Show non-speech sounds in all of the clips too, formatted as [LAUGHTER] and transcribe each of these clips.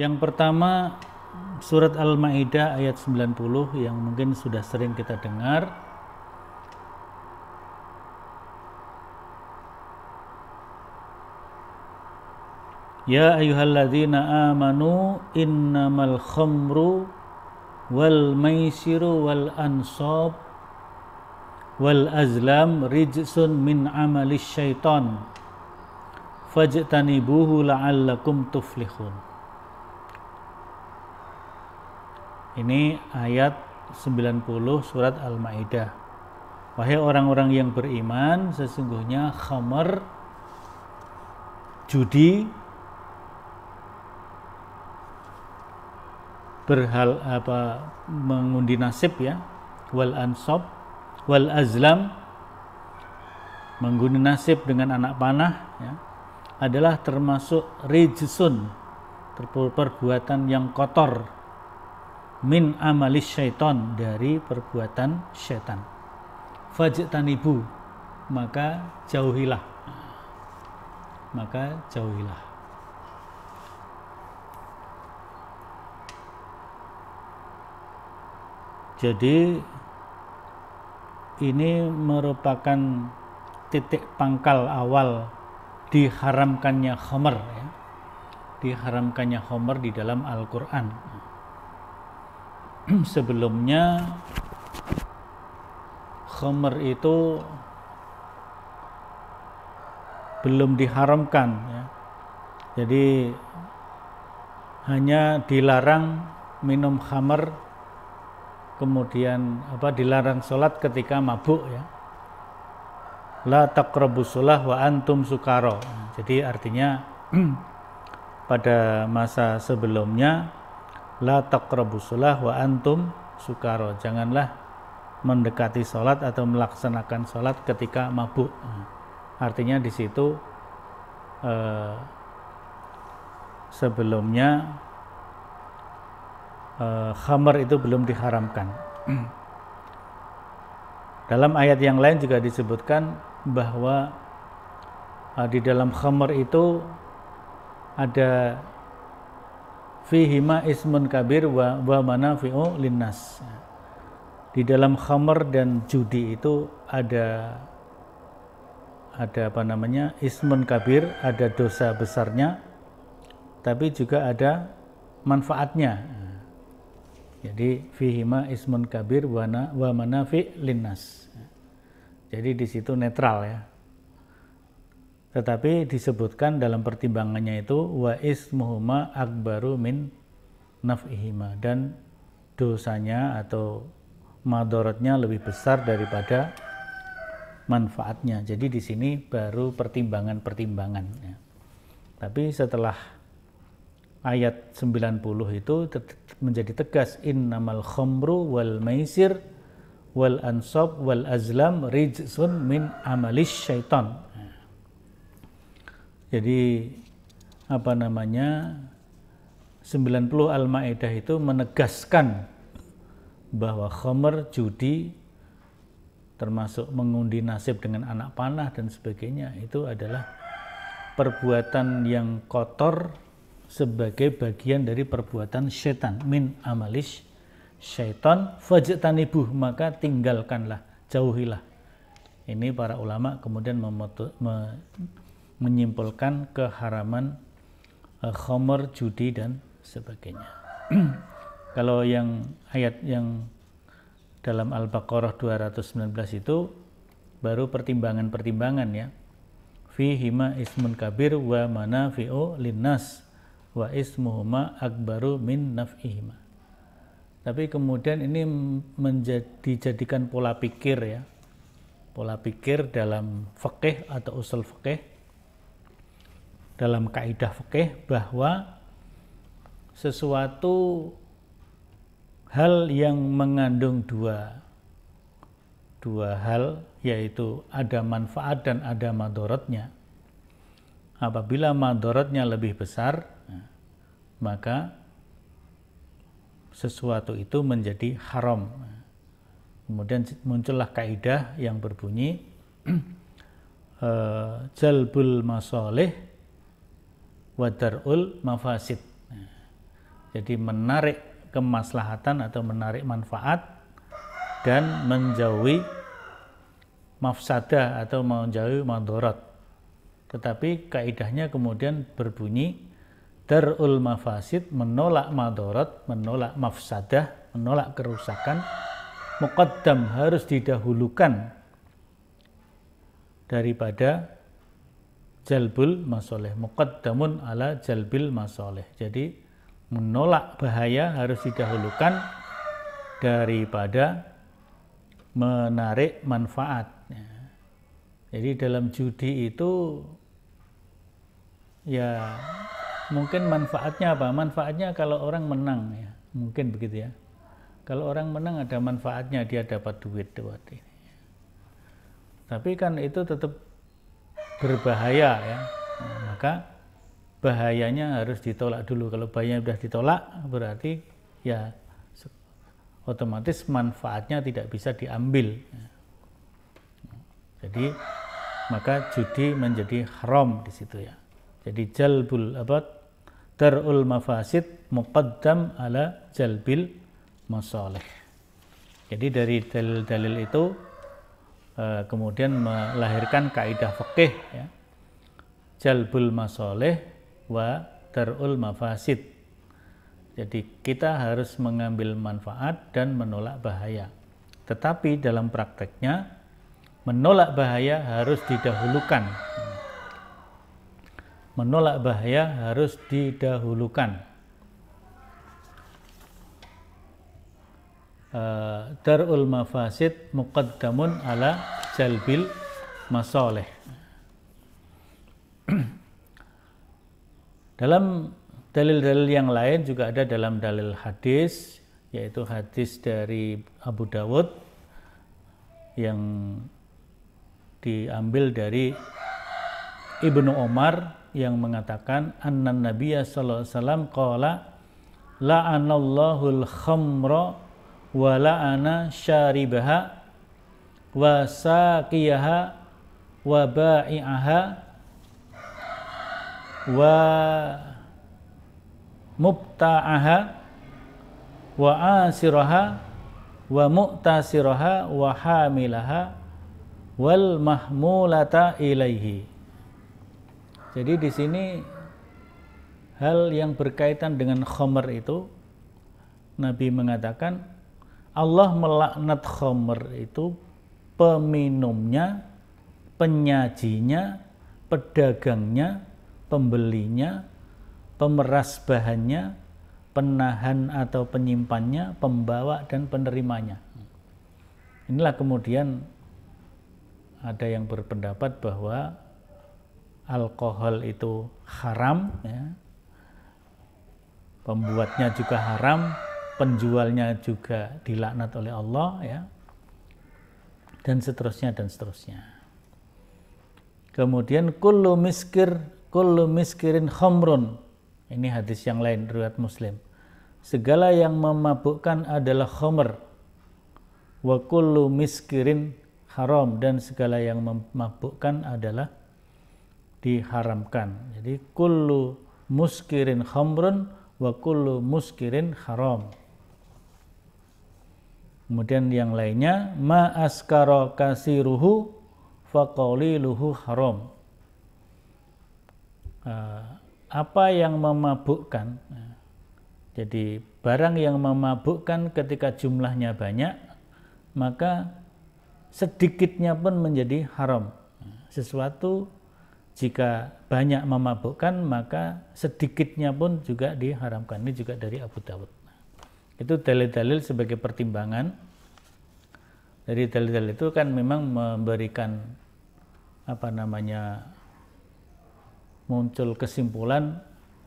Yang pertama surat Al-Maidah ayat 90 yang mungkin sudah sering kita dengar. Ya ayyuhalladzina amanu innamal khamru wal maisiru wal ansab wal azlam rijsun min amalis syaitan fajtanibuhu la'allakum tuflihun Ini ayat 90 surat Al-Maidah. Wahai orang-orang yang beriman, sesungguhnya khamar judi berhal apa mengundi nasib ya wal ansab wal azlam mengundi nasib dengan anak panah ya, adalah termasuk rijsun perbuatan yang kotor min amalis syaiton dari perbuatan syaitan tanibu maka jauhilah maka jauhilah jadi ini merupakan titik pangkal awal diharamkannya homer ya. diharamkannya homer di dalam Al-Quran [CLEARS THROAT] sebelumnya khamr itu belum diharamkan ya. jadi hanya dilarang minum khamr kemudian apa dilarang sholat ketika mabuk ya la taqrabus wa antum sukaro jadi artinya [CLEARS THROAT] pada masa sebelumnya la taqrabus wa antum sukaro. Janganlah mendekati salat atau melaksanakan salat ketika mabuk. Artinya di situ eh, sebelumnya eh, khamar itu belum diharamkan. Dalam ayat yang lain juga disebutkan bahwa eh, di dalam khamar itu ada fihima ismun kabir wa wa manafi'u linnas. Di dalam khamar dan judi itu ada ada apa namanya? ismun kabir, ada dosa besarnya tapi juga ada manfaatnya. Jadi fihima ismun kabir wa, wa fi linnas. Jadi di situ netral ya. Tetapi disebutkan dalam pertimbangannya itu wa ismuhuma akbaru min nafihima dan dosanya atau madorotnya lebih besar daripada manfaatnya. Jadi di sini baru pertimbangan-pertimbangan. Ya. Tapi setelah ayat 90 itu menjadi tegas innamal khomru wal maisir wal ansab wal azlam rijsun min amalis syaitan jadi apa namanya 90 Al-Maidah itu menegaskan bahwa khomer, judi termasuk mengundi nasib dengan anak panah dan sebagainya itu adalah perbuatan yang kotor sebagai bagian dari perbuatan setan min amalish, syaitan fajtanibuh maka tinggalkanlah jauhilah ini para ulama kemudian memutu, me, menyimpulkan keharaman uh, eh, khomer, judi dan sebagainya. [CLEARS THROAT] Kalau yang ayat yang dalam Al-Baqarah 219 itu baru pertimbangan-pertimbangan ya. Fi hima ismun kabir wa manafi'u linnas wa ismuhuma akbaru min naf'ihima. Tapi kemudian ini menjadi dijadikan pola pikir ya. Pola pikir dalam fikih atau usul fikih dalam kaidah fikih bahwa sesuatu hal yang mengandung dua dua hal yaitu ada manfaat dan ada madorotnya apabila madorotnya lebih besar maka sesuatu itu menjadi haram kemudian muncullah kaidah yang berbunyi [CLEARS THROAT] eh, jalbul masoleh wadarul mafasid. Jadi menarik kemaslahatan atau menarik manfaat dan menjauhi mafsada atau menjauhi mandorot. Tetapi kaidahnya kemudian berbunyi darul mafasid menolak madorot, menolak mafsadah, menolak kerusakan muqaddam harus didahulukan daripada jalbul masoleh muqaddamun ala jalbil masoleh jadi menolak bahaya harus didahulukan daripada menarik manfaat ya. jadi dalam judi itu ya mungkin manfaatnya apa manfaatnya kalau orang menang ya mungkin begitu ya kalau orang menang ada manfaatnya dia dapat duit tapi kan itu tetap berbahaya ya nah, maka bahayanya harus ditolak dulu kalau bahayanya sudah ditolak berarti ya otomatis manfaatnya tidak bisa diambil ya. jadi maka judi menjadi haram di situ ya jadi jalbul abad darul mafasid muqaddam ala jalbil masalih jadi dari dalil-dalil itu Eh, kemudian melahirkan kaidah fikih ya. Jalbul masoleh wa darul mafasid. Jadi kita harus mengambil manfaat dan menolak bahaya. Tetapi dalam prakteknya menolak bahaya harus didahulukan. Menolak bahaya harus didahulukan Eh, darul mafasid muqaddamun ala jalbil masoleh. [CLEARS THROAT] dalam dalil-dalil yang lain juga ada dalam dalil hadis, yaitu hadis dari Abu Dawud yang diambil dari Ibnu Omar yang mengatakan annan Nabiya sallallahu alaihi wasallam qala la'anallahu al-khamra wala ana syaribaha wa saqiyaha wa ba'i'aha wa mubta'aha wa asiraha wa mu'tasiraha wa hamilaha wal mahmulata ilaihi jadi di sini hal yang berkaitan dengan khomer itu Nabi mengatakan Allah melaknat khomer itu peminumnya, penyajinya, pedagangnya, pembelinya, pemeras bahannya, penahan atau penyimpannya, pembawa dan penerimanya. Inilah kemudian ada yang berpendapat bahwa alkohol itu haram, ya. pembuatnya juga haram, penjualnya juga dilaknat oleh Allah ya dan seterusnya dan seterusnya kemudian kullu miskir kullu miskirin khomrun ini hadis yang lain riwayat muslim segala yang memabukkan adalah khomer wa kullu miskirin haram dan segala yang memabukkan adalah diharamkan jadi kullu muskirin khomrun wa kullu muskirin haram Kemudian yang lainnya ma askara kasiruhu luhu haram. Eh, apa yang memabukkan? Jadi barang yang memabukkan ketika jumlahnya banyak, maka sedikitnya pun menjadi haram. Sesuatu jika banyak memabukkan, maka sedikitnya pun juga diharamkan. Ini juga dari Abu Dawud. Itu dalil-dalil sebagai pertimbangan. Dari dalil-dalil itu kan memang memberikan apa namanya muncul kesimpulan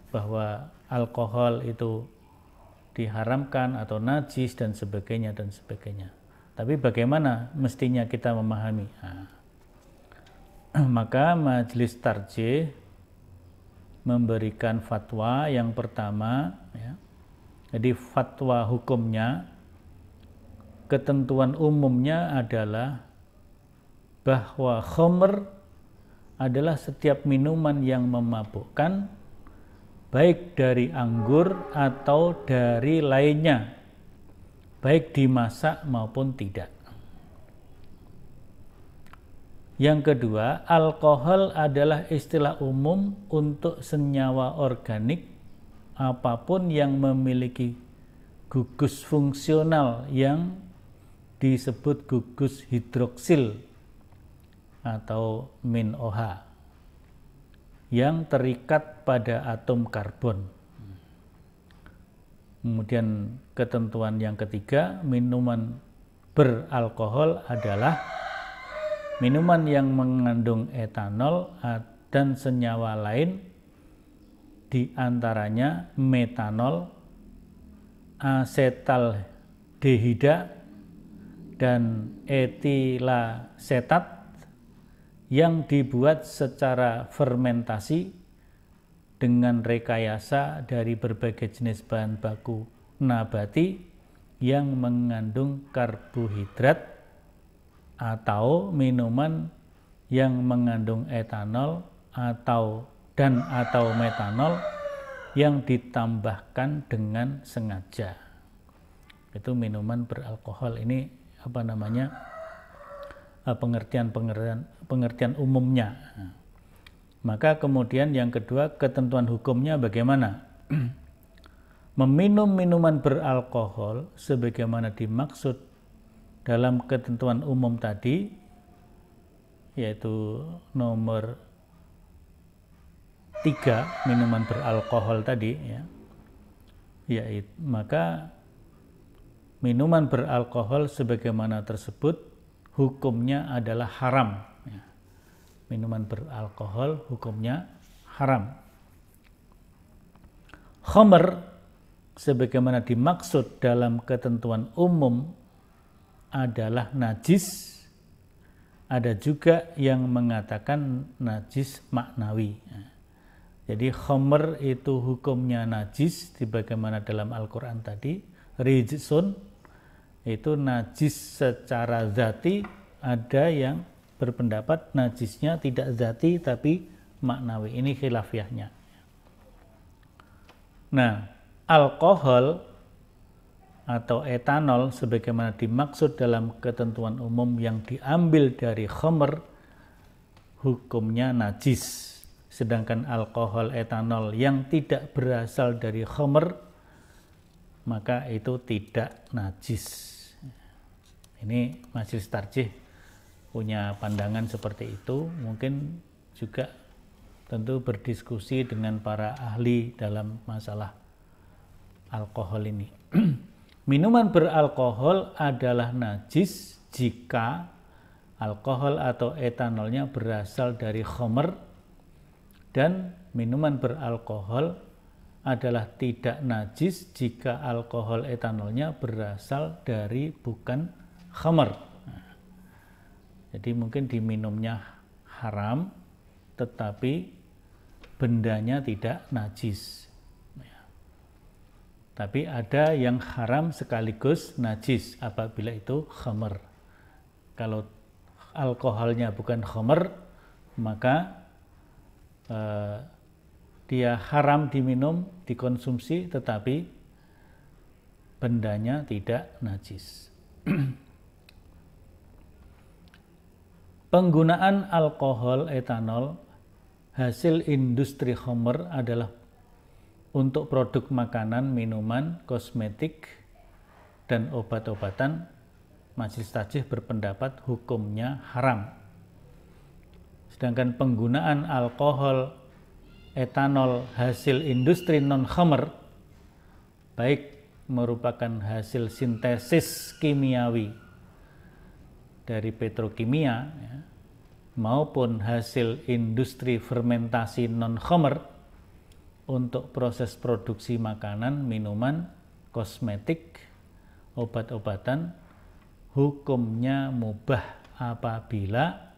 bahwa alkohol itu diharamkan atau najis dan sebagainya dan sebagainya. Tapi bagaimana mestinya kita memahami? Nah, [CLEARS THROAT] maka majelis tarjih memberikan fatwa yang pertama ya, jadi fatwa hukumnya, ketentuan umumnya adalah bahwa khomer adalah setiap minuman yang memabukkan baik dari anggur atau dari lainnya baik dimasak maupun tidak. Yang kedua, alkohol adalah istilah umum untuk senyawa organik apapun yang memiliki gugus fungsional yang disebut gugus hidroksil atau min OH yang terikat pada atom karbon. Kemudian ketentuan yang ketiga, minuman beralkohol adalah minuman yang mengandung etanol dan senyawa lain diantaranya metanol, asetal dehida, dan etilasetat yang dibuat secara fermentasi dengan rekayasa dari berbagai jenis bahan baku nabati yang mengandung karbohidrat atau minuman yang mengandung etanol atau dan atau metanol yang ditambahkan dengan sengaja. Itu minuman beralkohol ini apa namanya? Eh, pengertian-pengertian pengertian umumnya. Maka kemudian yang kedua ketentuan hukumnya bagaimana? [CLEARS THROAT] Meminum minuman beralkohol sebagaimana dimaksud dalam ketentuan umum tadi yaitu nomor tiga minuman beralkohol tadi ya yaitu maka minuman beralkohol sebagaimana tersebut hukumnya adalah haram ya. minuman beralkohol hukumnya haram Homer sebagaimana dimaksud dalam ketentuan umum adalah najis ada juga yang mengatakan najis maknawi ya jadi khomer itu hukumnya najis, sebagaimana dalam Al-Quran tadi. Rijsun itu najis secara zati, ada yang berpendapat najisnya tidak zati tapi maknawi. Ini khilafiyahnya. Nah, alkohol atau etanol sebagaimana dimaksud dalam ketentuan umum yang diambil dari khomer hukumnya najis Sedangkan alkohol etanol yang tidak berasal dari homer maka itu tidak najis. Ini Majelis Tarjih punya pandangan seperti itu, mungkin juga tentu berdiskusi dengan para ahli dalam masalah alkohol ini. [CLEARS THROAT] Minuman beralkohol adalah najis jika alkohol atau etanolnya berasal dari homer dan minuman beralkohol adalah tidak najis jika alkohol etanolnya berasal dari bukan khamar. jadi mungkin diminumnya haram tetapi bendanya tidak najis. Ya. Tapi ada yang haram sekaligus najis apabila itu khamar. Kalau alkoholnya bukan khamar maka Eh, dia haram diminum, dikonsumsi, tetapi bendanya tidak najis. [CLEARS THROAT] Penggunaan alkohol etanol hasil industri homer adalah untuk produk makanan, minuman, kosmetik, dan obat-obatan. Majelis Tajih berpendapat hukumnya haram Sedangkan penggunaan alkohol, etanol hasil industri non khamer baik merupakan hasil sintesis kimiawi dari petrokimia ya, maupun hasil industri fermentasi non khamer untuk proses produksi makanan, minuman, kosmetik, obat-obatan hukumnya mubah apabila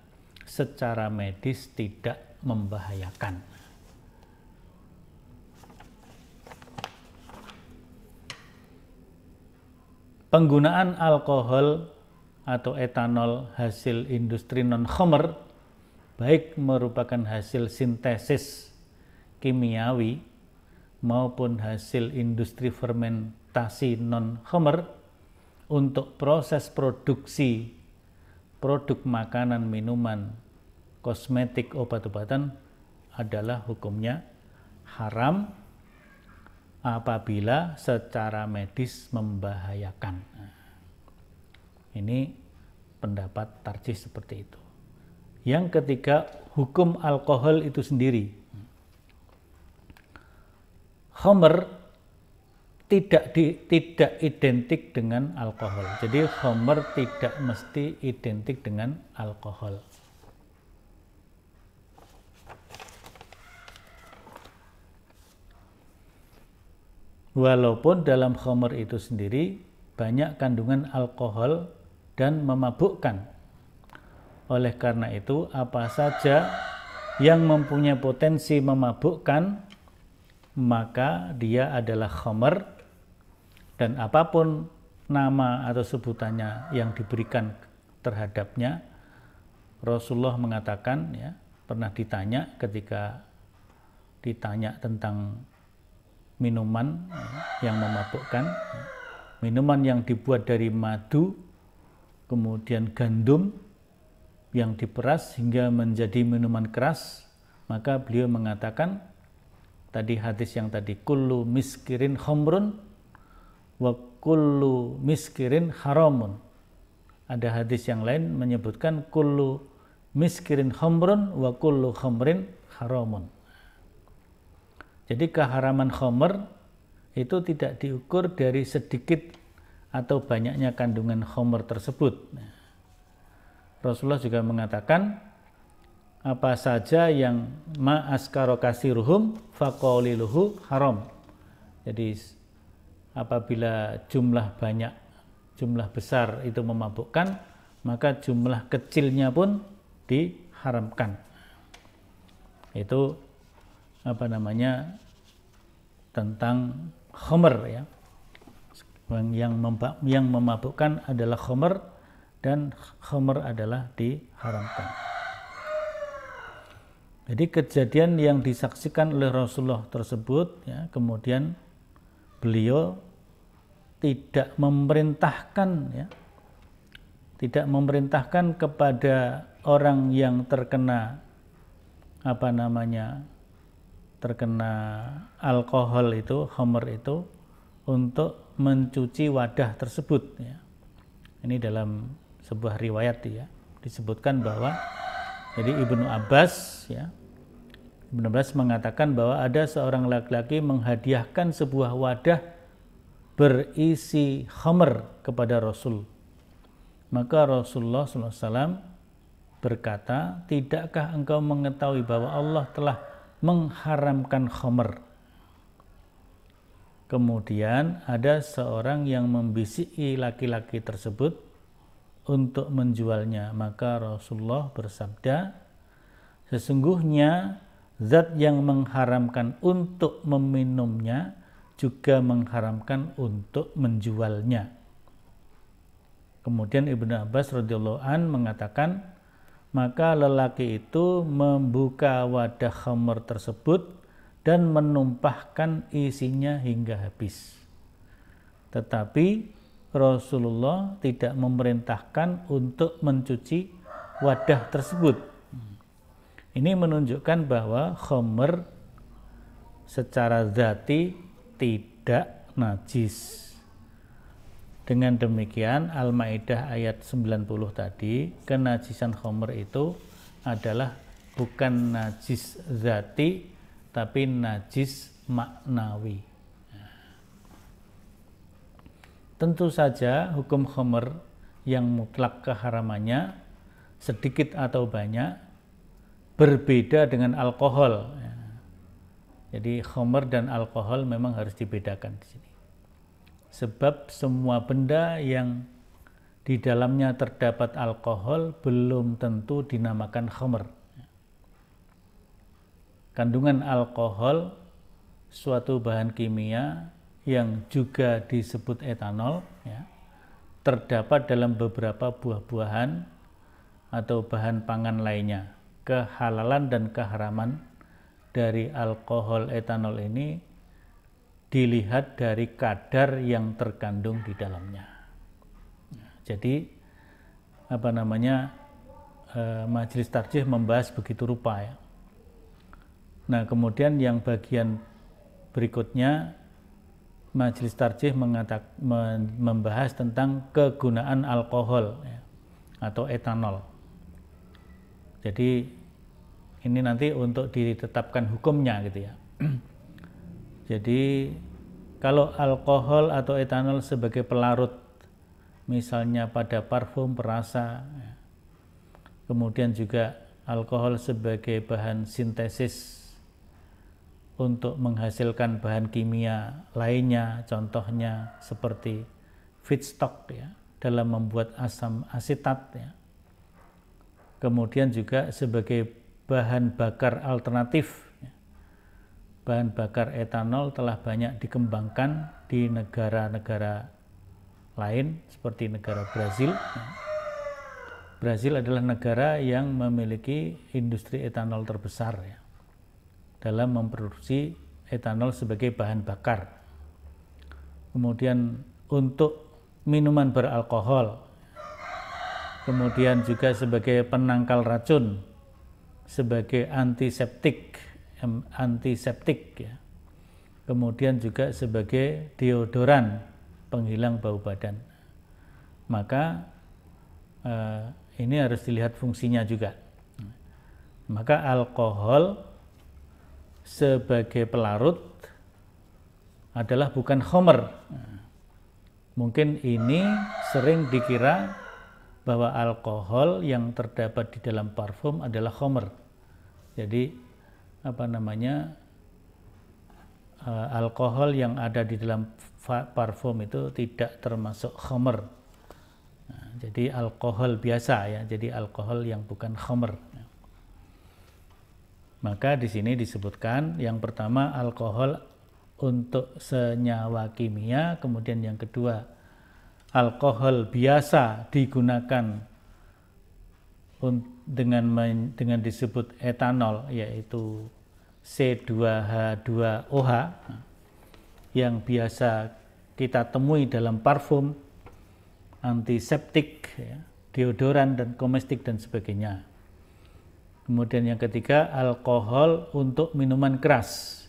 secara medis tidak membahayakan. Penggunaan alkohol atau etanol hasil industri non-khomer baik merupakan hasil sintesis kimiawi maupun hasil industri fermentasi non-khomer untuk proses produksi produk makanan, minuman, kosmetik, obat-obatan adalah hukumnya haram apabila secara medis membahayakan. Ini pendapat tarjih seperti itu. Yang ketiga, hukum alkohol itu sendiri. Homer tidak di, tidak identik dengan alkohol. Jadi homer tidak mesti identik dengan alkohol. Walaupun dalam homer itu sendiri banyak kandungan alkohol dan memabukkan. Oleh karena itu, apa saja yang mempunyai potensi memabukkan, maka dia adalah homer dan apapun nama atau sebutannya yang diberikan terhadapnya Rasulullah mengatakan ya pernah ditanya ketika ditanya tentang minuman ya, yang memabukkan minuman yang dibuat dari madu kemudian gandum yang diperas hingga menjadi minuman keras maka beliau mengatakan tadi hadis yang tadi kullu miskirin khomrun wa kullu miskirin haramun. Ada hadis yang lain menyebutkan kullu miskirin khomrun wa kullu khomrin haramun. Jadi keharaman khomer itu tidak diukur dari sedikit atau banyaknya kandungan khomer tersebut. Rasulullah juga mengatakan, apa saja yang ma'askaro kasiruhum haram. Jadi apabila jumlah banyak, jumlah besar itu memabukkan, maka jumlah kecilnya pun diharamkan. Itu apa namanya tentang homer ya. Yang, yang memabukkan adalah homer dan homer adalah diharamkan. Jadi kejadian yang disaksikan oleh Rasulullah tersebut ya, kemudian beliau tidak memerintahkan ya tidak memerintahkan kepada orang yang terkena apa namanya terkena alkohol itu homer itu untuk mencuci wadah tersebut ya. ini dalam sebuah riwayat ya disebutkan bahwa jadi Ibnu Abbas ya 19 mengatakan bahwa ada seorang laki-laki menghadiahkan sebuah wadah berisi khamer kepada Rasul. Maka Rasulullah SAW berkata, Tidakkah engkau mengetahui bahwa Allah telah mengharamkan khamer? Kemudian ada seorang yang membisiki laki-laki tersebut untuk menjualnya. Maka Rasulullah bersabda, Sesungguhnya zat yang mengharamkan untuk meminumnya juga mengharamkan untuk menjualnya. Kemudian Ibnu Abbas radhiyallahu an mengatakan, maka lelaki itu membuka wadah khamr tersebut dan menumpahkan isinya hingga habis. Tetapi Rasulullah tidak memerintahkan untuk mencuci wadah tersebut ini menunjukkan bahwa khomer secara zati tidak najis. Dengan demikian Al-Maidah ayat 90 tadi, kenajisan khomer itu adalah bukan najis zati tapi najis maknawi. Tentu saja hukum khomer yang mutlak keharamannya sedikit atau banyak berbeda dengan alkohol. Ya. Jadi homer dan alkohol memang harus dibedakan di sini. Sebab semua benda yang di dalamnya terdapat alkohol belum tentu dinamakan homer. Kandungan alkohol suatu bahan kimia yang juga disebut etanol ya, terdapat dalam beberapa buah-buahan atau bahan pangan lainnya kehalalan dan keharaman dari alkohol etanol ini dilihat dari kadar yang terkandung di dalamnya. Jadi apa namanya e, majelis tarjih membahas begitu rupa ya. Nah kemudian yang bagian berikutnya majelis tarjih mengatak, membahas tentang kegunaan alkohol ya, atau etanol. Jadi ini nanti untuk ditetapkan hukumnya gitu ya. [CLEARS THROAT] Jadi kalau alkohol atau etanol sebagai pelarut misalnya pada parfum perasa ya. kemudian juga alkohol sebagai bahan sintesis untuk menghasilkan bahan kimia lainnya contohnya seperti feedstock ya dalam membuat asam asetat ya kemudian juga sebagai bahan bakar alternatif. Bahan bakar etanol telah banyak dikembangkan di negara-negara lain seperti negara Brazil. Brazil adalah negara yang memiliki industri etanol terbesar ya, dalam memproduksi etanol sebagai bahan bakar. Kemudian untuk minuman beralkohol kemudian juga sebagai penangkal racun, sebagai antiseptik, antiseptik ya. Kemudian juga sebagai deodoran, penghilang bau badan. Maka eh, ini harus dilihat fungsinya juga. Maka alkohol sebagai pelarut adalah bukan homer. Mungkin ini sering dikira bahwa alkohol yang terdapat di dalam parfum adalah homer. Jadi apa namanya eh, alkohol yang ada di dalam parfum itu tidak termasuk homer. Nah, jadi alkohol biasa ya, jadi alkohol yang bukan homer. maka di sini disebutkan yang pertama alkohol untuk senyawa kimia, kemudian yang kedua alkohol biasa digunakan dengan dengan disebut etanol yaitu C2H2OH yang biasa kita temui dalam parfum, antiseptik, ya, deodoran dan komestik dan sebagainya. Kemudian yang ketiga alkohol untuk minuman keras.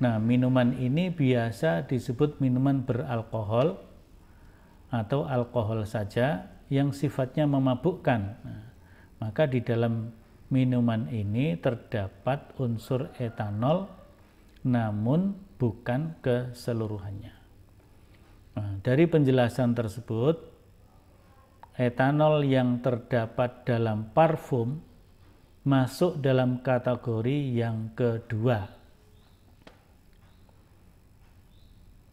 Nah, minuman ini biasa disebut minuman beralkohol atau alkohol saja yang sifatnya memabukkan. Nah, maka di dalam minuman ini terdapat unsur etanol namun bukan keseluruhannya. Nah, dari penjelasan tersebut etanol yang terdapat dalam parfum masuk dalam kategori yang kedua,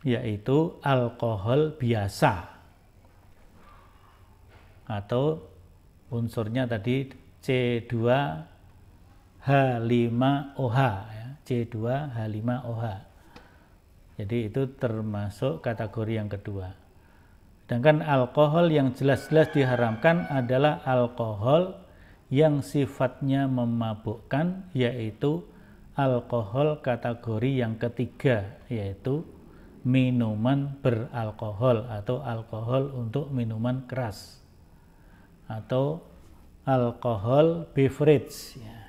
yaitu alkohol biasa atau unsurnya tadi C2H5OH C2H5OH ya. jadi itu termasuk kategori yang kedua sedangkan alkohol yang jelas-jelas diharamkan adalah alkohol yang sifatnya memabukkan yaitu alkohol kategori yang ketiga yaitu minuman beralkohol atau alkohol untuk minuman keras atau alkohol beverage. Ya.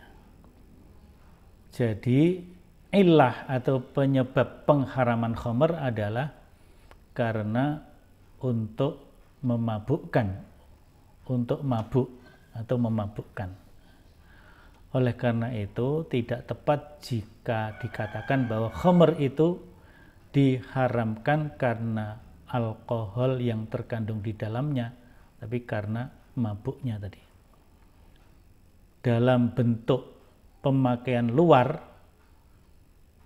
Jadi ilah atau penyebab pengharaman khomer adalah karena untuk memabukkan, untuk mabuk atau memabukkan. Oleh karena itu tidak tepat jika dikatakan bahwa khomer itu diharamkan karena alkohol yang terkandung di dalamnya, tapi karena mabuknya tadi. Dalam bentuk pemakaian luar,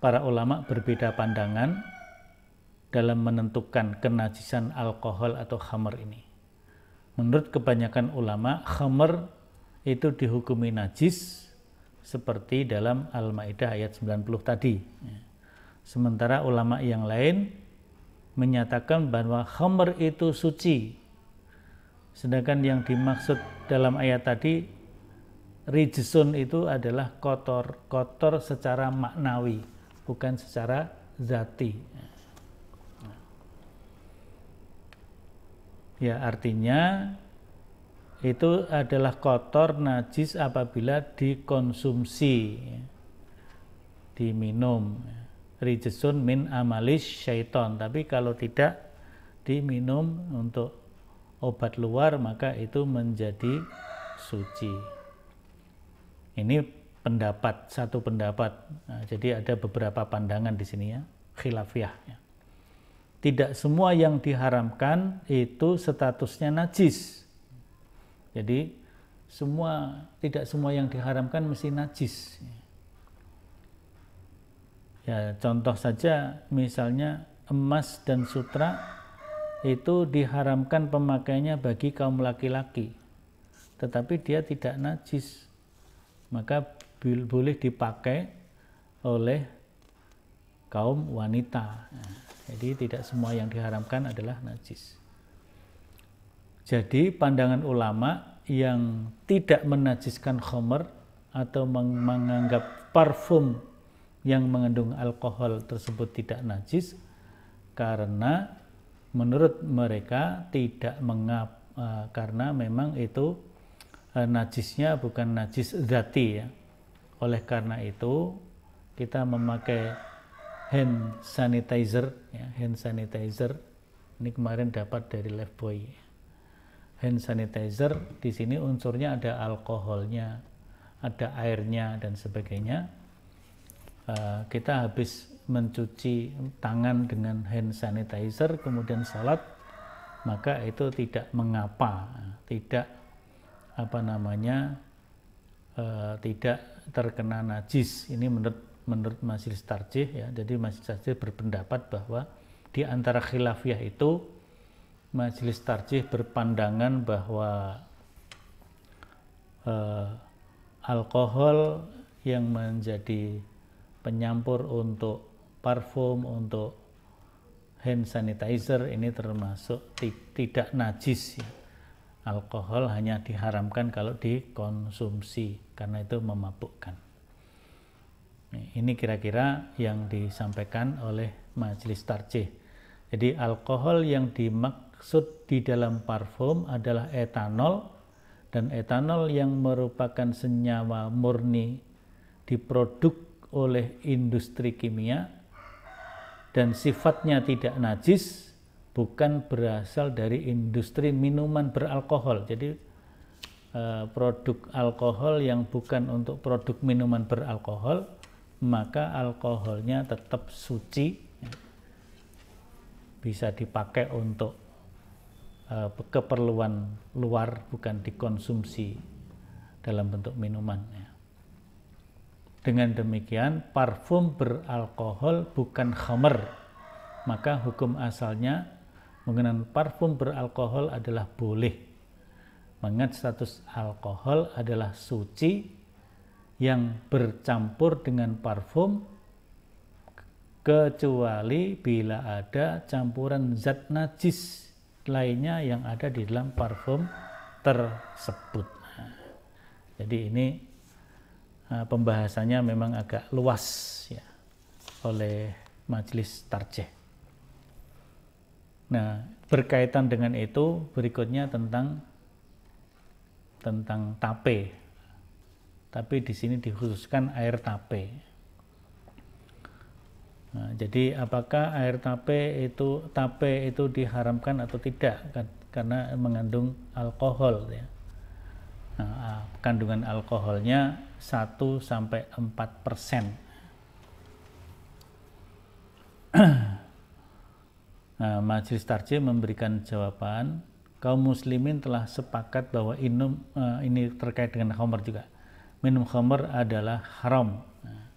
para ulama berbeda pandangan dalam menentukan kenajisan alkohol atau khamer ini. Menurut kebanyakan ulama, khamer itu dihukumi najis seperti dalam Al-Maidah ayat 90 tadi. Sementara ulama yang lain menyatakan bahwa khamer itu suci Sedangkan yang dimaksud dalam ayat tadi, rijisun itu adalah kotor, kotor secara maknawi, bukan secara zati. Ya artinya itu adalah kotor najis apabila dikonsumsi, diminum. Rijisun min amalis syaiton. Tapi kalau tidak diminum untuk obat luar maka itu menjadi suci. Ini pendapat satu pendapat. Nah, jadi ada beberapa pandangan di sini ya, khilafiyah. Tidak semua yang diharamkan itu statusnya najis. Jadi semua tidak semua yang diharamkan mesti najis. Ya contoh saja misalnya emas dan sutra itu diharamkan pemakaiannya bagi kaum laki-laki tetapi dia tidak najis maka boleh dipakai oleh kaum wanita jadi tidak semua yang diharamkan adalah najis jadi pandangan ulama yang tidak menajiskan khomer atau menganggap parfum yang mengandung alkohol tersebut tidak najis karena menurut mereka tidak mengap eh, karena memang itu eh, najisnya bukan najis zati ya. Oleh karena itu kita memakai hand sanitizer ya, hand sanitizer ini kemarin dapat dari left boy Hand sanitizer di sini unsurnya ada alkoholnya, ada airnya dan sebagainya. Eh, kita habis mencuci tangan dengan hand sanitizer kemudian salat maka itu tidak mengapa tidak apa namanya e, tidak terkena najis ini menurut menurut Majelis Tarjih ya jadi Majelis Tarjih berpendapat bahwa di antara khilafiyah itu Majelis Tarjih berpandangan bahwa e, alkohol yang menjadi penyampur untuk parfum, untuk hand sanitizer ini termasuk tidak najis ya. Alkohol hanya diharamkan kalau dikonsumsi karena itu memabukkan. Ini kira-kira yang disampaikan oleh Majelis Tarjih. Jadi alkohol yang dimaksud di dalam parfum adalah etanol dan etanol yang merupakan senyawa murni diproduk oleh industri kimia dan sifatnya tidak najis bukan berasal dari industri minuman beralkohol. Jadi eh, produk alkohol yang bukan untuk produk minuman beralkohol maka alkoholnya tetap suci bisa dipakai untuk eh, keperluan luar bukan dikonsumsi dalam bentuk minuman. Ya. Dengan demikian, parfum beralkohol bukan khamer. Maka hukum asalnya mengenai parfum beralkohol adalah boleh. Mengingat status alkohol adalah suci yang bercampur dengan parfum kecuali bila ada campuran zat najis lainnya yang ada di dalam parfum tersebut. Nah, jadi ini Eh, pembahasannya memang agak luas ya oleh Majelis Tarjeh. Nah, berkaitan dengan itu berikutnya tentang tentang tape. Tapi di sini dikhususkan air tape. Nah, jadi apakah air tape itu tape itu diharamkan atau tidak kan, karena mengandung alkohol ya. Nah, eh, kandungan alkoholnya 1 sampai 4 persen. [CLEARS THROAT] Nah, Majelis Tarjih memberikan jawaban, kaum muslimin telah sepakat bahwa inum, uh, ini terkait dengan homer juga. Minum homer adalah haram. Nah,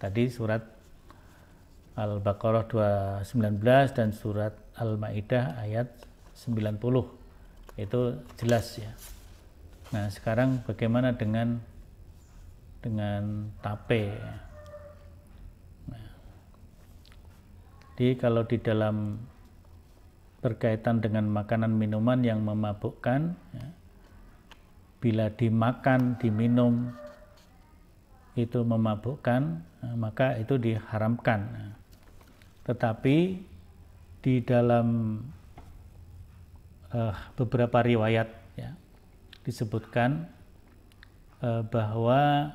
tadi surat Al-Baqarah 219 dan surat Al-Maidah ayat 90 itu jelas ya. Nah, sekarang bagaimana dengan dengan tape. Nah, jadi kalau di dalam berkaitan dengan makanan minuman yang memabukkan, ya, bila dimakan, diminum itu memabukkan, ya, maka itu diharamkan. Tetapi di dalam uh, beberapa riwayat ya, disebutkan uh, bahwa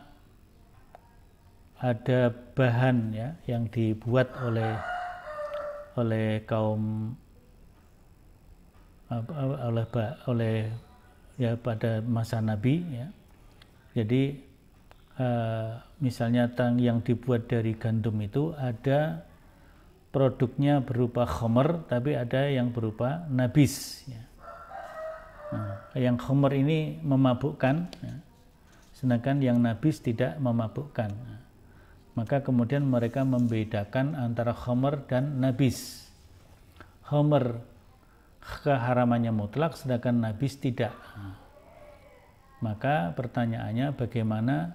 ada bahan ya yang dibuat oleh oleh kaum oleh oleh ya pada masa Nabi ya. Jadi uh, misalnya tang yang dibuat dari gandum itu ada produknya berupa khomer tapi ada yang berupa nabis ya. Nah, yang khomer ini memabukkan ya. sedangkan yang nabis tidak memabukkan. Nah. Maka kemudian mereka membedakan antara Homer dan nabis. Homer keharamannya mutlak, sedangkan nabis tidak. Maka pertanyaannya bagaimana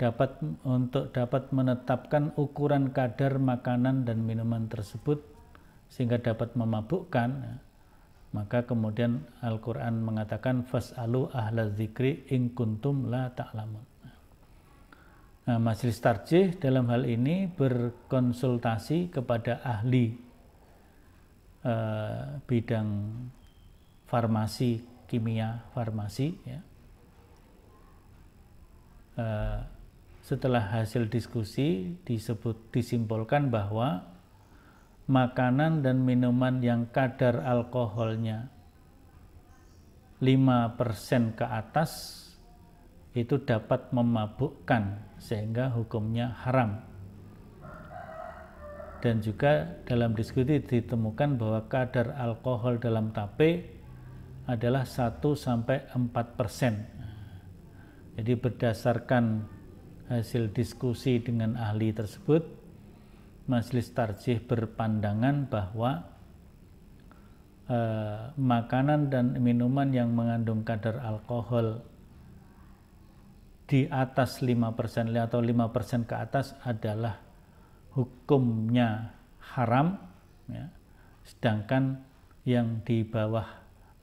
dapat untuk dapat menetapkan ukuran kadar makanan dan minuman tersebut sehingga dapat memabukkan maka kemudian Al-Quran mengatakan fas'alu ahla zikri in kuntum la ta'lamun Nah, majelis tarjih dalam hal ini berkonsultasi kepada ahli eh, bidang farmasi, kimia, farmasi. Ya. Eh, setelah hasil diskusi disebut disimpulkan bahwa makanan dan minuman yang kadar alkoholnya 5% ke atas itu dapat memabukkan sehingga hukumnya haram. Dan juga dalam diskusi ditemukan bahwa kadar alkohol dalam tape adalah 1 sampai 4 persen. Jadi berdasarkan hasil diskusi dengan ahli tersebut, Majelis Tarjih berpandangan bahwa eh, makanan dan minuman yang mengandung kadar alkohol di atas 5% atau 5% ke atas adalah hukumnya haram ya. sedangkan yang di bawah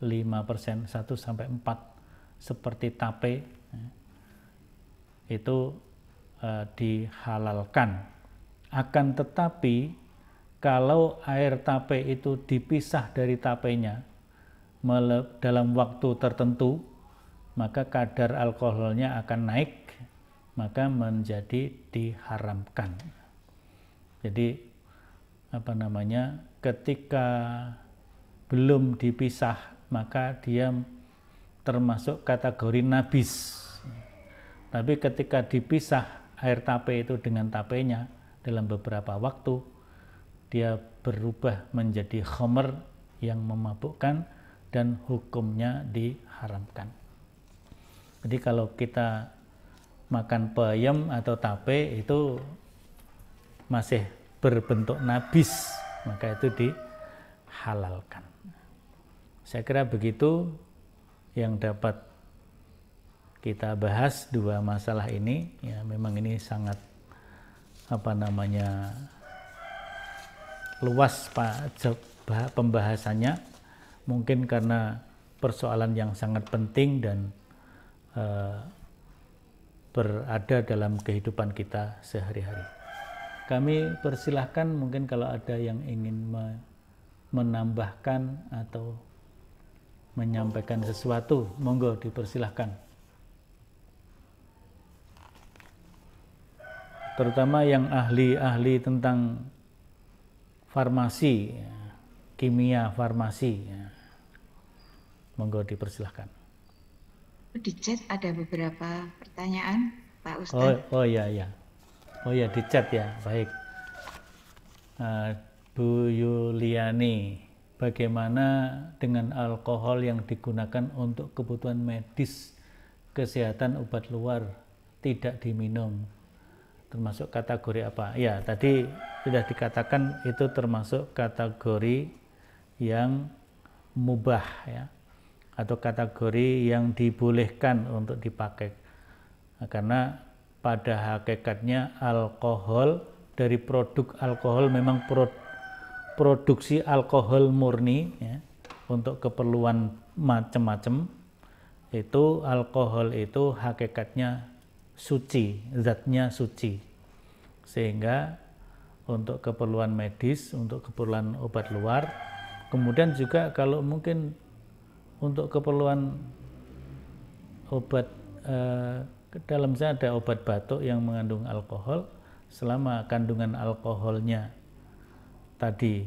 5% 1 sampai 4 seperti tape ya, itu eh, dihalalkan akan tetapi kalau air tape itu dipisah dari tapenya dalam waktu tertentu maka kadar alkoholnya akan naik, maka menjadi diharamkan. Jadi apa namanya? ketika belum dipisah, maka dia termasuk kategori nabis. Tapi ketika dipisah air tape itu dengan tapenya dalam beberapa waktu, dia berubah menjadi khomer yang memabukkan dan hukumnya diharamkan. Jadi kalau kita makan peyem atau tape itu masih berbentuk nabis, maka itu dihalalkan. Saya kira begitu yang dapat kita bahas dua masalah ini. Ya, memang ini sangat apa namanya luas pak pembahasannya mungkin karena persoalan yang sangat penting dan Eh, berada dalam kehidupan kita sehari-hari. Kami persilahkan mungkin kalau ada yang ingin menambahkan atau menyampaikan sesuatu, monggo dipersilahkan. Terutama yang ahli-ahli tentang farmasi, kimia farmasi, ya. monggo dipersilahkan di chat ada beberapa pertanyaan Pak Ustadz. Oh, oh ya ya. Oh ya di chat ya. Baik. Uh, Bu Yuliani, bagaimana dengan alkohol yang digunakan untuk kebutuhan medis kesehatan obat luar tidak diminum? Termasuk kategori apa? Ya, tadi sudah dikatakan itu termasuk kategori yang mubah ya atau kategori yang dibolehkan untuk dipakai. Nah, karena pada hakikatnya alkohol dari produk alkohol memang pro, produksi alkohol murni ya, untuk keperluan macam-macam itu alkohol itu hakikatnya suci, zatnya suci. Sehingga untuk keperluan medis, untuk keperluan obat luar, kemudian juga kalau mungkin untuk keperluan obat eh, dalam saya ada obat batuk yang mengandung alkohol selama kandungan alkoholnya tadi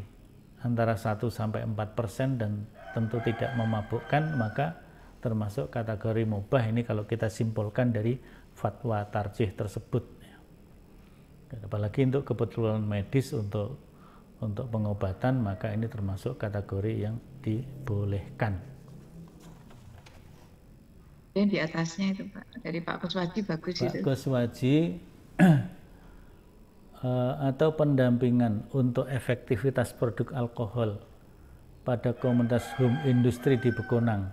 antara 1 sampai 4 persen dan tentu tidak memabukkan maka termasuk kategori mubah ini kalau kita simpulkan dari fatwa tarjih tersebut apalagi untuk kebetulan medis untuk untuk pengobatan maka ini termasuk kategori yang dibolehkan yang di atasnya itu Pak dari Pak Kuswaji bagus Pak itu. Pak Kuswaji [CLEARS THROAT] eh, atau pendampingan untuk efektivitas produk alkohol pada komunitas home industri di Bekonang.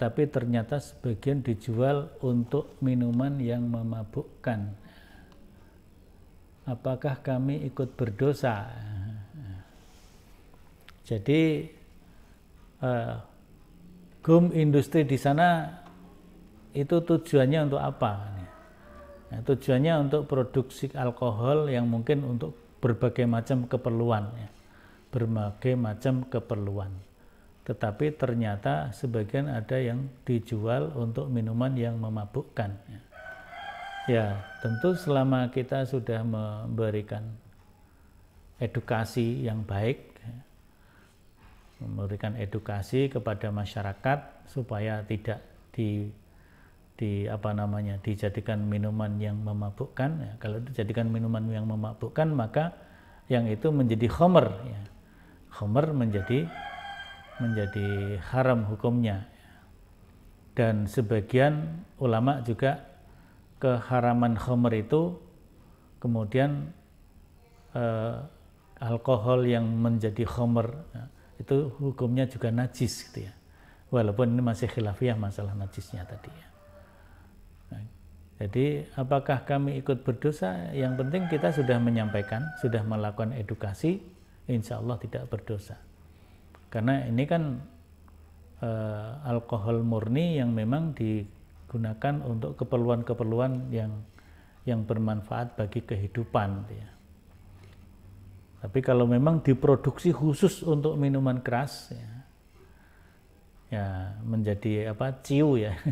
Tapi ternyata sebagian dijual untuk minuman yang memabukkan. Apakah kami ikut berdosa? Jadi uh, eh, gum industri di sana itu tujuannya untuk apa? Nah, tujuannya untuk produksi alkohol yang mungkin untuk berbagai macam keperluan, ya. berbagai macam keperluan. Tetapi ternyata sebagian ada yang dijual untuk minuman yang memabukkan. Ya, ya tentu selama kita sudah memberikan edukasi yang baik, ya. memberikan edukasi kepada masyarakat supaya tidak di di apa namanya dijadikan minuman yang memabukkan ya, kalau dijadikan minuman yang memabukkan maka yang itu menjadi khomer ya. khomer menjadi menjadi haram hukumnya dan sebagian ulama juga keharaman khomer itu kemudian eh, alkohol yang menjadi khomer ya, itu hukumnya juga najis gitu ya walaupun ini masih khilafiyah masalah najisnya tadi ya. Jadi apakah kami ikut berdosa? Yang penting kita sudah menyampaikan, sudah melakukan edukasi, insya Allah tidak berdosa. Karena ini kan e, alkohol murni yang memang digunakan untuk keperluan-keperluan yang yang bermanfaat bagi kehidupan. Gitu ya. Tapi kalau memang diproduksi khusus untuk minuman keras, ya, ya menjadi apa ciu ya [LAUGHS]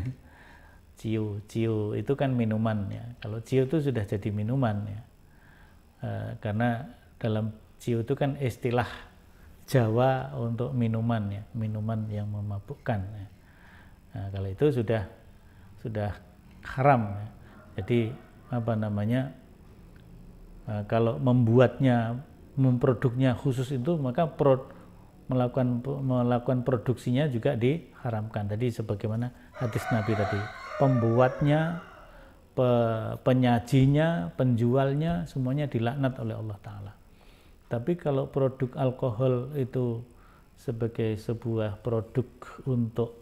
Cio, Cio itu kan minuman ya. Kalau Cio itu sudah jadi minuman ya. E, karena dalam Cio itu kan istilah Jawa untuk minuman ya, minuman yang memabukkan. Ya. Nah, kalau itu sudah sudah haram. Ya. Jadi apa namanya? E, kalau membuatnya, memproduknya khusus itu maka pro, melakukan melakukan produksinya juga diharamkan. Tadi sebagaimana hadis Nabi tadi pembuatnya, pe penyajinya, penjualnya semuanya dilaknat oleh Allah taala. Tapi kalau produk alkohol itu sebagai sebuah produk untuk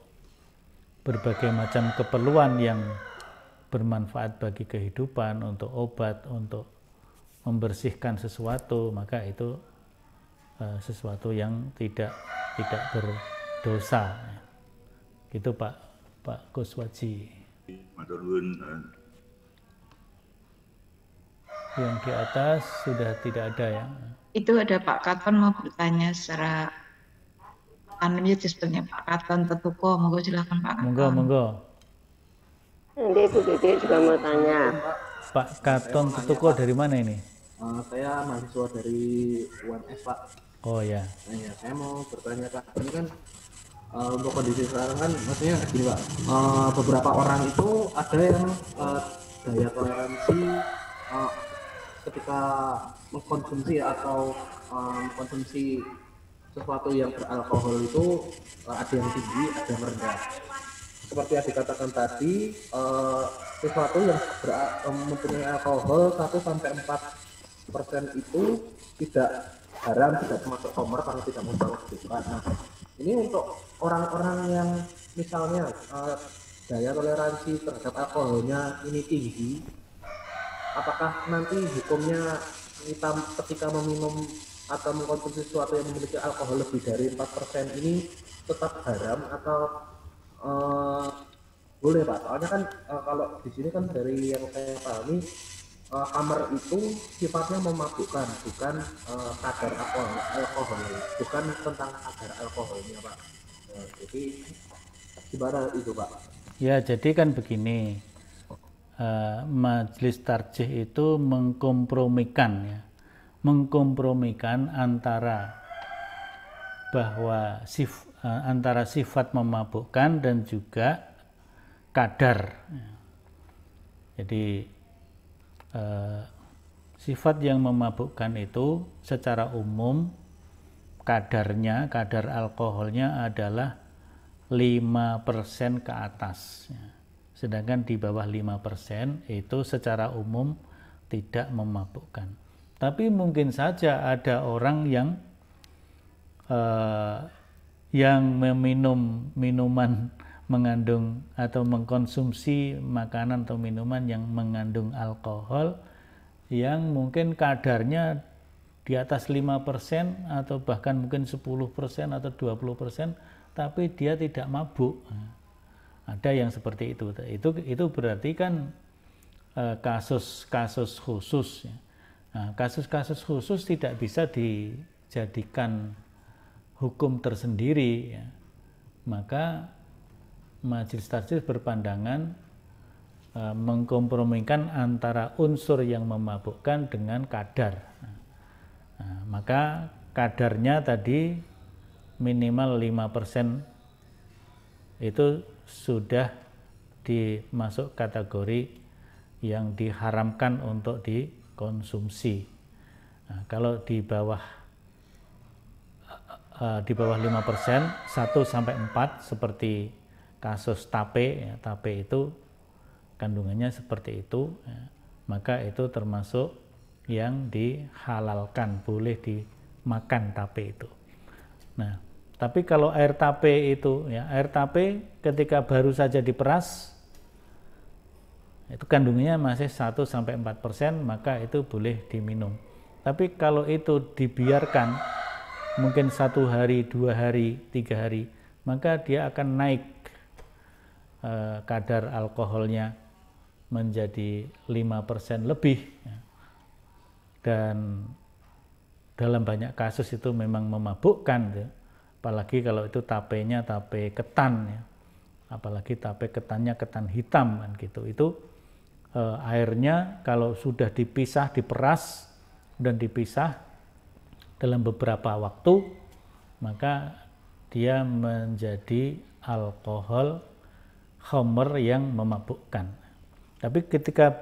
berbagai macam keperluan yang bermanfaat bagi kehidupan, untuk obat, untuk membersihkan sesuatu, maka itu uh, sesuatu yang tidak tidak berdosa. Itu Pak Pak Kuswaji. Eh. Yang di atas sudah tidak ada ya. Itu ada Pak Katon mau bertanya secara unmute sebenarnya Pak Katon Tetuko. Monggo silakan Pak Katon. Monggo, monggo. Nanti Bu Dede juga mau tanya. Pak Katon Tetuko dari mana ini? Eh, saya mahasiswa dari UNS Pak. Oh ya. Nah, ya. Saya mau bertanya Pak, ini kan uh, untuk kondisi sekarang kan maksudnya gini pak uh, beberapa orang itu ada yang uh, daya toleransi uh, ketika mengkonsumsi atau mengkonsumsi um, sesuatu yang beralkohol itu uh, ada yang tinggi ada yang rendah seperti yang dikatakan tadi uh, sesuatu yang ber, um, mempunyai alkohol 1 sampai empat persen itu tidak haram tidak termasuk komer karena tidak membawa kehidupan nah ini untuk orang-orang yang misalnya uh, daya toleransi terhadap alkoholnya ini tinggi apakah nanti hukumnya kita ketika meminum atau mengkonsumsi sesuatu yang memiliki alkohol lebih dari 4% ini tetap haram atau uh, boleh Pak? Soalnya kan uh, kalau di sini kan dari yang saya pahami uh, kamar itu sifatnya memabukkan bukan uh, kadar alkohol, alkohol ya. bukan tentang kadar alkoholnya pak nah, jadi gimana itu pak ya jadi kan begini uh, majelis tarjih itu mengkompromikan ya mengkompromikan antara bahwa sif, antara sifat memabukkan dan juga kadar jadi Eh, sifat yang memabukkan itu secara umum kadarnya, kadar alkoholnya adalah 5% ke atas. Sedangkan di bawah 5% itu secara umum tidak memabukkan. Tapi mungkin saja ada orang yang eh, yang meminum minuman mengandung atau mengkonsumsi makanan atau minuman yang mengandung alkohol yang mungkin kadarnya di atas 5% atau bahkan mungkin 10% atau 20% tapi dia tidak mabuk. Ada yang seperti itu. Itu itu berarti kan kasus-kasus e, khusus. Ya. Nah, kasus-kasus khusus tidak bisa dijadikan hukum tersendiri. Ya. Maka majelis tarjih berpandangan e, mengkompromikan antara unsur yang memabukkan dengan kadar. Nah, maka kadarnya tadi minimal 5% itu sudah dimasuk kategori yang diharamkan untuk dikonsumsi. Nah, kalau di bawah e, di bawah 5%, 1 sampai 4 seperti kasus tape, ya, tape itu kandungannya seperti itu, ya, maka itu termasuk yang dihalalkan, boleh dimakan tape itu. Nah, tapi kalau air tape itu, ya air tape ketika baru saja diperas, itu kandungannya masih 1 4 maka itu boleh diminum. Tapi kalau itu dibiarkan mungkin satu hari, dua hari, tiga hari, maka dia akan naik Eh, kadar alkoholnya menjadi 5% lebih ya. dan dalam banyak kasus itu memang memabukkan ya. apalagi kalau itu tapenya tape ketan ya. apalagi tape ketannya ketan hitam kan, gitu itu eh, airnya kalau sudah dipisah diperas dan dipisah dalam beberapa waktu maka dia menjadi alkohol homer yang memabukkan. Tapi ketika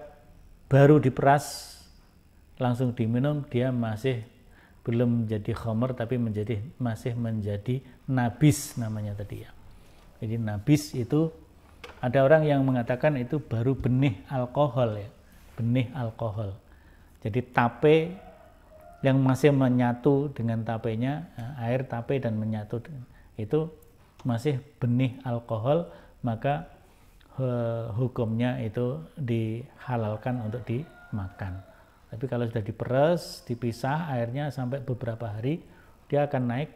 baru diperas langsung diminum dia masih belum menjadi homer tapi menjadi masih menjadi nabis namanya tadi ya. Jadi nabis itu ada orang yang mengatakan itu baru benih alkohol ya, benih alkohol. Jadi tape yang masih menyatu dengan tapenya, air tape dan menyatu itu masih benih alkohol, maka Eh, hukumnya itu dihalalkan untuk dimakan. Tapi kalau sudah diperes, dipisah airnya sampai beberapa hari dia akan naik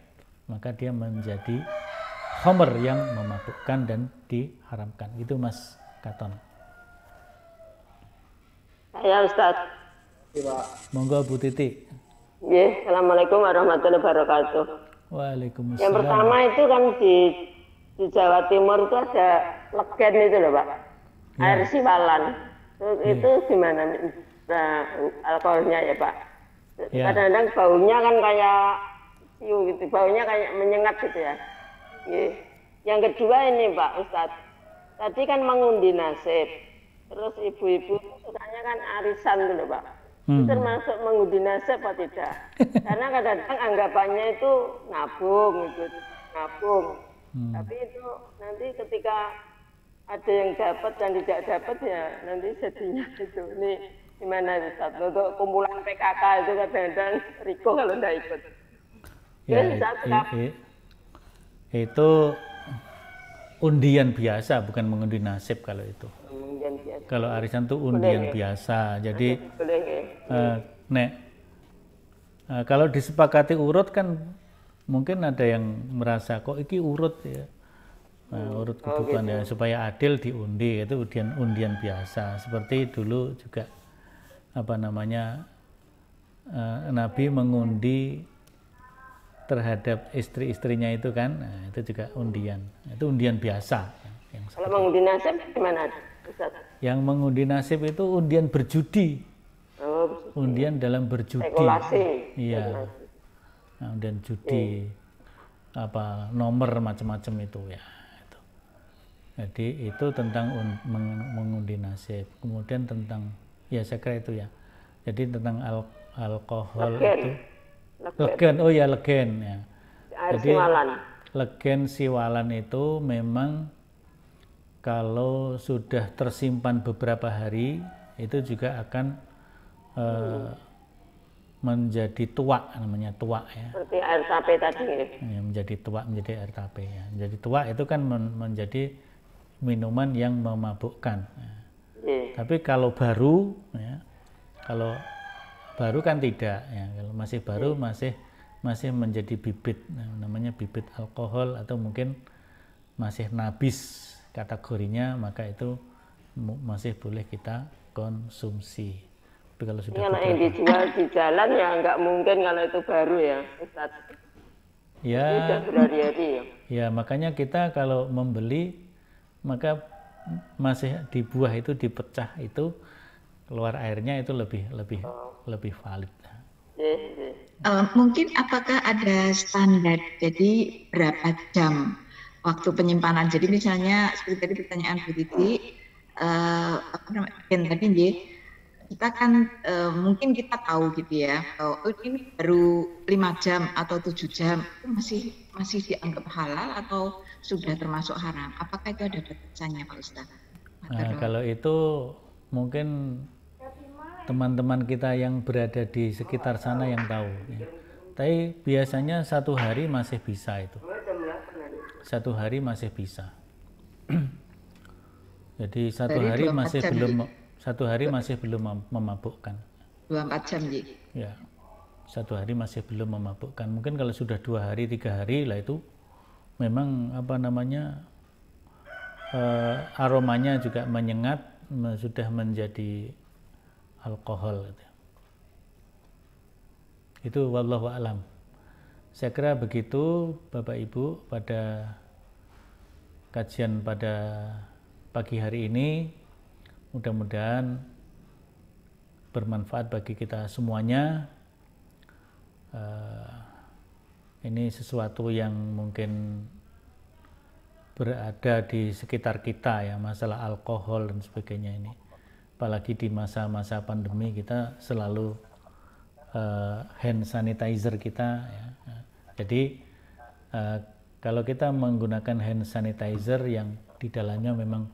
maka dia menjadi homer yang memabukkan dan diharamkan. Itu Mas Katon. Ya Ustaz. Monggo Bu Titi. Ya, Assalamualaikum warahmatullahi wabarakatuh. Waalaikumsalam. Yang pertama itu kan di di Jawa Timur itu ada legen itu loh Pak. Ya. Air siwalan. Ya. Itu gimana nah, alkoholnya ya Pak? Ya. Kadang-kadang ya. baunya kan kayak siu gitu, baunya kayak menyengat gitu ya. Yang kedua ini Pak Ustadz, tadi kan mengundi nasib, terus ibu-ibu sukanya kan arisan dulu, Pak. Hmm. termasuk mengundi nasib atau tidak? [LAUGHS] Karena kadang-kadang anggapannya itu nabung gitu, nabung Hmm. Tapi itu nanti ketika ada yang dapat dan tidak dapat ya nanti jadinya [LAUGHS] itu ini gimana Ustaz untuk kumpulan PKK itu kadang-kadang Riko kalau tidak ikut. Ya, ya itu itu, itu undian biasa bukan mengundi nasib kalau itu. Kalau arisan tuh undian boleh, biasa. Jadi boleh. Uh, nek uh, kalau disepakati urut kan mungkin ada yang merasa kok iki urut ya nah, hmm. urut kedudukan oh, gitu. ya supaya adil diundi itu undian undian biasa seperti dulu juga apa namanya uh, Nabi mengundi terhadap istri-istrinya itu kan nah, itu juga undian itu undian biasa yang kalau mengundi nasib gimana Ustaz? yang mengundi nasib itu undian berjudi oh, undian dalam berjudi iya kemudian ah, judi hmm. apa nomor macam-macam itu ya itu. jadi itu tentang meng mengundi nasib kemudian tentang ya saya kira itu ya jadi tentang al alkohol legen. itu legen. legen oh ya legen ya Air jadi siwalan. legen siwalan itu memang kalau sudah tersimpan beberapa hari itu juga akan eh, hmm menjadi tua namanya tua ya. Seperti tape tadi. Ya, menjadi tua menjadi tape ya. Menjadi tua itu kan men menjadi minuman yang memabukkan. Ya. Iya. Tapi kalau baru ya, kalau baru kan tidak ya. Kalau masih baru yeah. masih masih menjadi bibit ya, namanya bibit alkohol atau mungkin masih nabis kategorinya maka itu masih boleh kita konsumsi. Tapi kalau sudah kalau yang dijual di jalan ya nggak mungkin kalau itu baru ya, Ustaz. Ya. hari ya. Ya, makanya kita kalau membeli maka masih di buah itu dipecah itu keluar airnya itu lebih lebih oh. lebih valid. Uh, mungkin apakah ada standar? Jadi berapa jam waktu penyimpanan? Jadi misalnya seperti tadi pertanyaan Bu Titi, uh, apa namanya? Tadi kita kan e, mungkin kita tahu gitu ya kalau ini baru lima jam atau tujuh jam itu masih masih dianggap halal atau sudah termasuk haram apakah itu ada batasannya Pak Ustaz? Nah, kalau itu mungkin teman-teman kita yang berada di sekitar sana yang tahu ya. tapi biasanya satu hari masih bisa itu satu hari masih bisa [CLEARS THROAT] jadi satu hari masih belum ya? Satu hari masih belum memabukkan. 24 jam, Ji. Ya. Satu hari masih belum memabukkan. Mungkin kalau sudah dua hari, tiga hari lah itu memang apa namanya uh, aromanya juga menyengat, sudah menjadi alkohol. Gitu. Itu wallahu alam. Saya kira begitu Bapak Ibu pada kajian pada pagi hari ini Mudah-mudahan bermanfaat bagi kita semuanya. Eh, ini sesuatu yang mungkin berada di sekitar kita ya masalah alkohol dan sebagainya ini apalagi di masa-masa pandemi kita selalu uh, hand sanitizer kita ya. jadi uh, kalau kita menggunakan hand sanitizer yang di dalamnya memang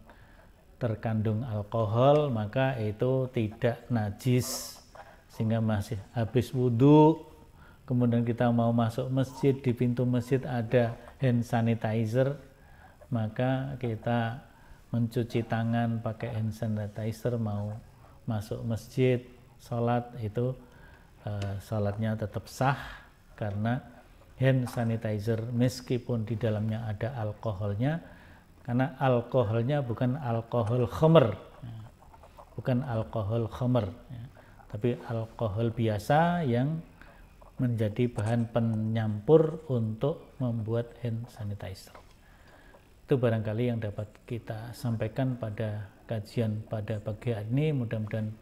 terkandung alkohol maka itu tidak najis sehingga masih habis wudhu kemudian kita mau masuk masjid di pintu masjid ada hand sanitizer maka kita mencuci tangan pakai hand sanitizer mau masuk masjid sholat itu eh, sholatnya tetap sah karena hand sanitizer meskipun di dalamnya ada alkoholnya karena alkoholnya bukan alkohol khomer, bukan alkohol khomer, tapi alkohol biasa yang menjadi bahan penyampur untuk membuat hand sanitizer. Itu barangkali yang dapat kita sampaikan pada kajian pada pagi hari ini. Mudah-mudahan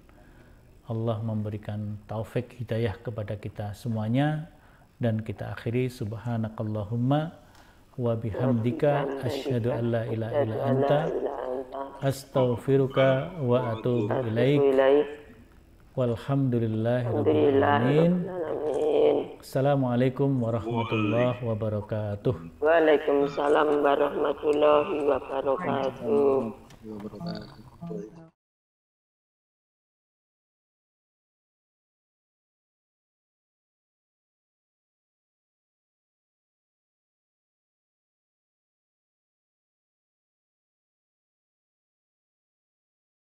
Allah memberikan taufik hidayah kepada kita semuanya dan kita akhiri subhanakallahumma wa bihamdika asyhadu an la ilaha illa anta astaghfiruka wa atubu ilaik walhamdulillahi rabbil alamin Assalamualaikum warahmatullahi wabarakatuh Waalaikumsalam warahmatullahi wabarakatuh